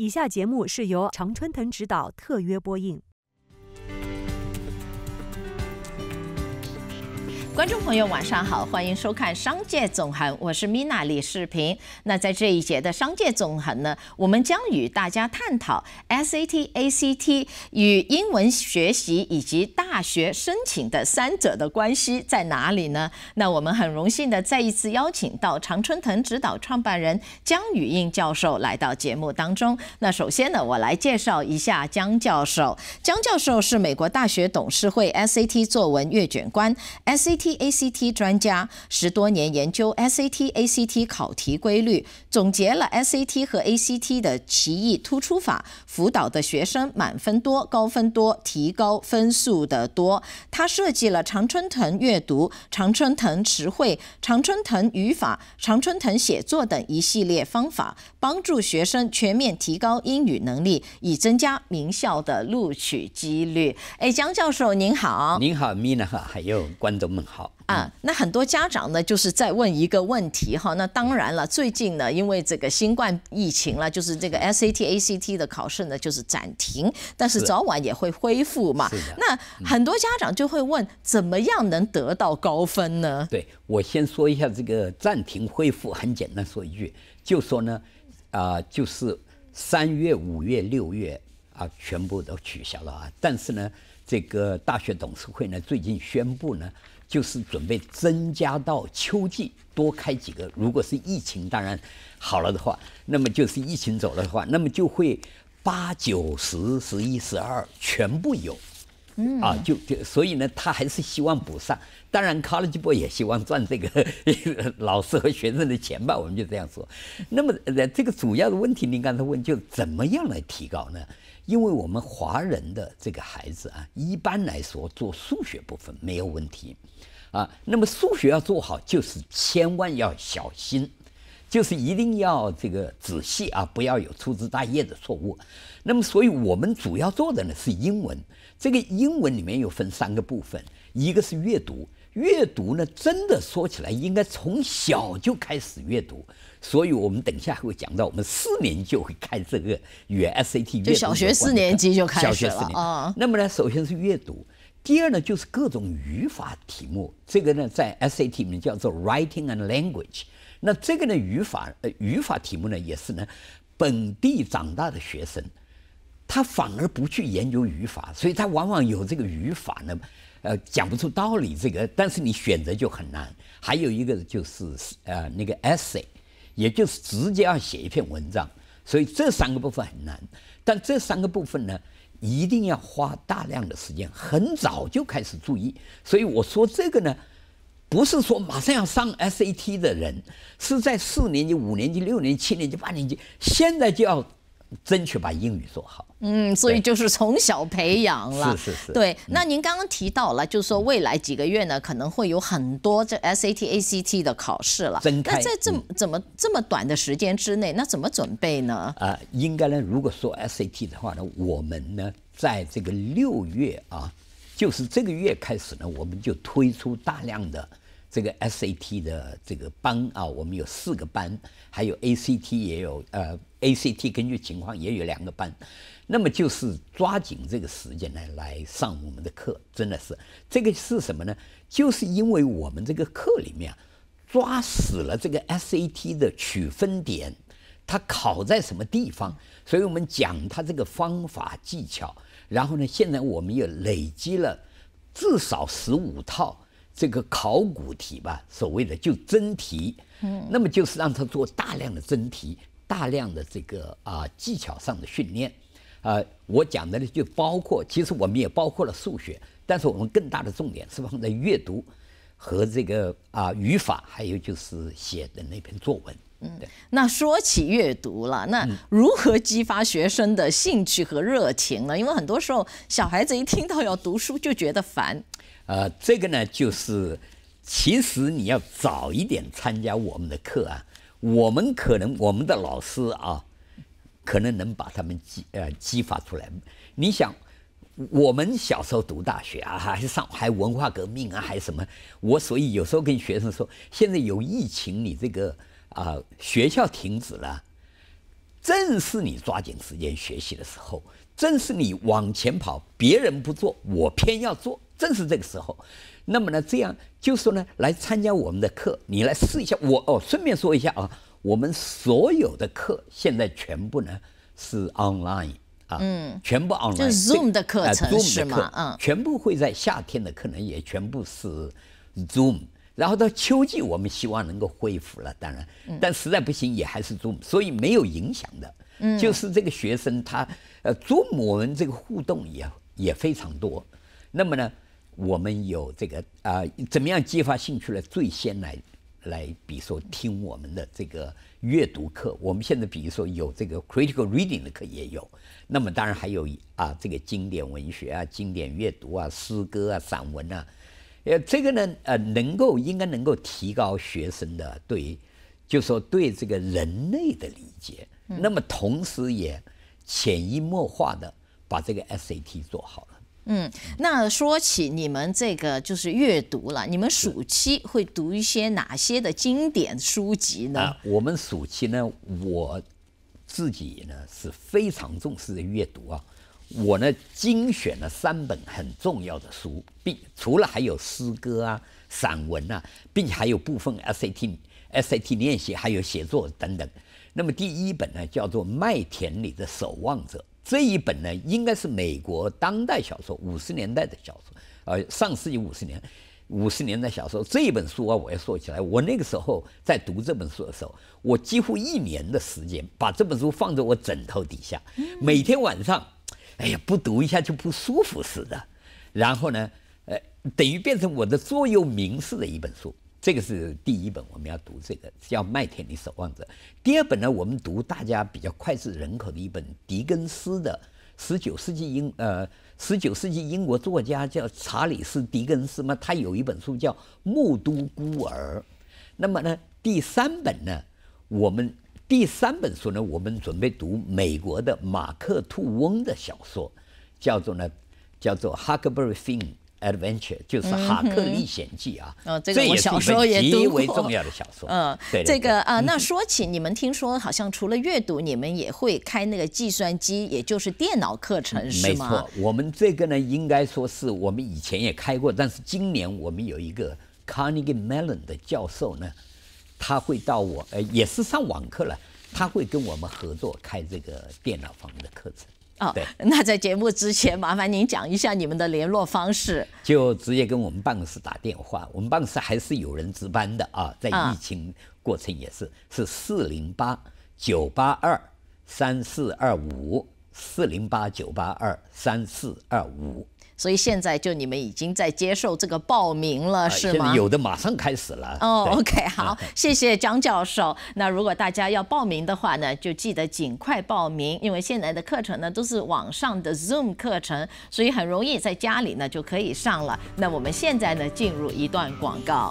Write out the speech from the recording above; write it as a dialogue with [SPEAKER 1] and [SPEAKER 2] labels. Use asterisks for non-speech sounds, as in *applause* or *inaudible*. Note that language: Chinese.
[SPEAKER 1] 以下节
[SPEAKER 2] 目是由常春藤指导特约播映。观众朋友，晚上好，欢迎收看《商界纵横》，我是米娜李世平。那在这一节的《商界纵横》呢，我们将与大家探讨 SAT、ACT 与英文学习以及大学申请的三者的关系在哪里呢？那我们很荣幸的再一次邀请到常春藤指导创办人江宇印教授来到节目当中。那首先呢，我来介绍一下江教授。江教授是美国大学董事会 SAT 作文阅卷官，SAT。A C T 专家十多年研究 S A T A C T 考题规律，总结了 S A T 和 A C T 的奇异突出法，辅导的学生满分多，高分多，提高分数的多。他设计了常春藤阅读、常春藤词汇、常春藤语法、常春藤写作等一系列方法，帮助学生全面提高英语能力，以增加名校的录取几率。哎，江教授您好，您好，米娜哈，还有观众们好。啊，那很多家长呢，就是在问一个问题哈。那当然了，最近呢，因为这个新冠疫情了，就是这个 SAT ACT 的考试呢，就是暂停，但是早晚也会恢复嘛。那很多家长就会问，怎么样能得到高分呢？对我先说一下这个暂停
[SPEAKER 1] 恢复，很简单说一句，就说呢，啊，就是三月、五月、六月啊，全部都取消了啊。但是呢，这个大学董事会呢，最近宣布呢。就是准备增加到秋季多开几个，如果是疫情当然好了的话，那么就是疫情走了的话，那么就会八九十十一十二全部有，嗯啊就就所以呢他还是希望补上，当然 College b o y 也希望赚这个 *laughs* 老师和学生的钱吧，我们就这样说。那么这个主要的问题，您刚才问就怎么样来提高呢？因为我们华人的这个孩子啊，一般来说做数学部分没有问题。啊，那么数学要做好，就是千万要小心，就是一定要这个仔细啊，不要有粗枝大叶的错误。那么，所以我们主要做的呢是英文。这个英文里面有分三个部分，一个是阅读。阅读呢，真的说起来应该从小就开始阅读。所以我们等一下会讲到，我们四年就会开这个与 SAT 阅读。就小学四年级就开始了啊。那么呢，首先是阅读。第二呢，就是各种语法题目，这个呢在 SAT 里面叫做 Writing and Language。那这个呢语法呃语法题目呢也是呢本地长大的学生，他反而不去研究语法，所以他往往有这个语法呢呃讲不出道理。这个但是你选择就很难。还有一个就是呃那个 Essay，也就是直接要写一篇文章，所以这三个部分很难。但这三个部分呢。一定要花大量的时间，很早就开始注意。所以我说这个呢，不是说马上要上 SAT 的人，是在四年级、五年级、六年、级、七年级、八年级，现在就要争取把英语做好。
[SPEAKER 2] 嗯，所以就是从小培养了，是是是。对，那您刚刚提到了，就是说未来几个月呢，可能会有很多这 SAT、ACT 的考试了。那在这么怎么这么短的时间之内，那怎么准备呢？
[SPEAKER 1] 啊，应该呢。如果说 SAT 的话呢，我们呢，在这个六月啊，就是这个月开始呢，我们就推出大量的。这个 SAT 的这个班啊，我们有四个班，还有 ACT 也有，呃，ACT 根据情况也有两个班。那么就是抓紧这个时间来来上我们的课，真的是这个是什么呢？就是因为我们这个课里面抓死了这个 SAT 的取分点，它考在什么地方，所以我们讲它这个方法技巧。然后呢，现在我们也累积了至少十五套。这个考古题吧，所谓的就真题，嗯，那么就是让他做大量的真题，大量的这个啊技巧上的训练，啊，我讲的呢就包括，其实我们也包括了数学，但是我们更大的重点是放在阅读和这个啊语法，还有就是写的那篇作文。嗯，
[SPEAKER 2] 那说起阅读了，那如何激发学生的兴趣和热情呢？因为很多时候小孩子一听到要读书就觉得烦。
[SPEAKER 1] 呃，这个呢，就是其实你要早一点参加我们的课啊，我们可能我们的老师啊，可能能把他们激呃激发出来。你想，我们小时候读大学啊，还是上还文化革命啊，还是什么？我所以有时候跟学生说，现在有疫情，你这个啊学校停止了，正是你抓紧时间学习的时候，正是你往前跑，别人不做，我偏要做。正是这个时候，那么呢，这样就说呢，来参加我们的课，你来试一下。我哦，顺便说一下啊，我们所有的课现在全部呢是 online 啊，嗯，全部 online，就是 Zoom 的课程是吗？嗯，全部会在夏天的课程也全部是 Zoom，然后到秋季我们希望能够恢复了，当然，但实在不行也还是 Zoom，所以没有影响的。嗯，就是这个学生他呃，Zoom 我们这个互动也也非常多，那么呢？我们有这个啊，怎么样激发兴趣呢？最先来来，比如说听我们的这个阅读课。我们现在比如说有这个 critical reading 的课也有，那么当然还有啊，这个经典文学啊、经典阅读啊、诗歌啊、散文啊，呃，这个呢呃，能够应该能够提高学生的对，就说对这个人类的理解。那么同时也潜移默化的把这个 SAT 做好了。
[SPEAKER 2] 嗯，那说起你们这个就是阅读了，你们暑期会读一些哪些的经典书籍呢？
[SPEAKER 1] 我们暑期呢，我自己呢是非常重视的阅读啊。我呢精选了三本很重要的书，并除了还有诗歌啊、散文啊，并且还有部分 SAT SAT 练习，还有写作等等。那么第一本呢叫做《麦田里的守望者》。这一本呢，应该是美国当代小说五十年代的小说，呃，上世纪五十年五十年代小说这一本书啊，我要说起来，我那个时候在读这本书的时候，我几乎一年的时间把这本书放在我枕头底下，每天晚上，哎呀，不读一下就不舒服似的，然后呢，呃，等于变成我的座右铭式的一本书。这个是第一本，我们要读这个叫《麦田的守望者》。第二本呢，我们读大家比较脍炙人口的一本狄更斯的十九世纪英呃十九世纪英国作家叫查理斯狄更斯嘛，他有一本书叫《木都孤儿》。那么呢，第三本呢，我们第三本书呢，我们准备读美国的马克吐温的小说，叫做呢叫做《哈克 i n n Adventure 就是《哈克历险记》啊，所我小时候也极为重要的小说。嗯，对这个啊，那说
[SPEAKER 2] 起你们听说，好像除了阅读，你们也会开那个计算机，也就是电脑课程，是吗？没错，
[SPEAKER 1] 我们这个呢，应该说是我们以前也开过，但是今年我们有一个 Carnegie Mellon 的教授呢，他会到我，呃，也是上网课了，他会跟我们合作开这个电脑方面的课程。
[SPEAKER 2] 哦，对，那在节目之前，麻烦您讲一下你们的联络方式，
[SPEAKER 1] 就直接跟我们办公室打电话，我们办公室还是有人值班的啊，在疫情过程也是，是四零八九八二三四二五四零八九八二三四二五。
[SPEAKER 2] 所以现在就你们已经在接受这个报名了，是吗？有的马
[SPEAKER 1] 上开始了。哦，OK，*laughs* 好，
[SPEAKER 2] 谢谢姜教授。那如果大家要报名的话呢，就记得尽快报名，因为现在的课程呢都是网上的 Zoom 课程，所以很容易在家里呢就可以上了。那我们现在呢进入一段广告。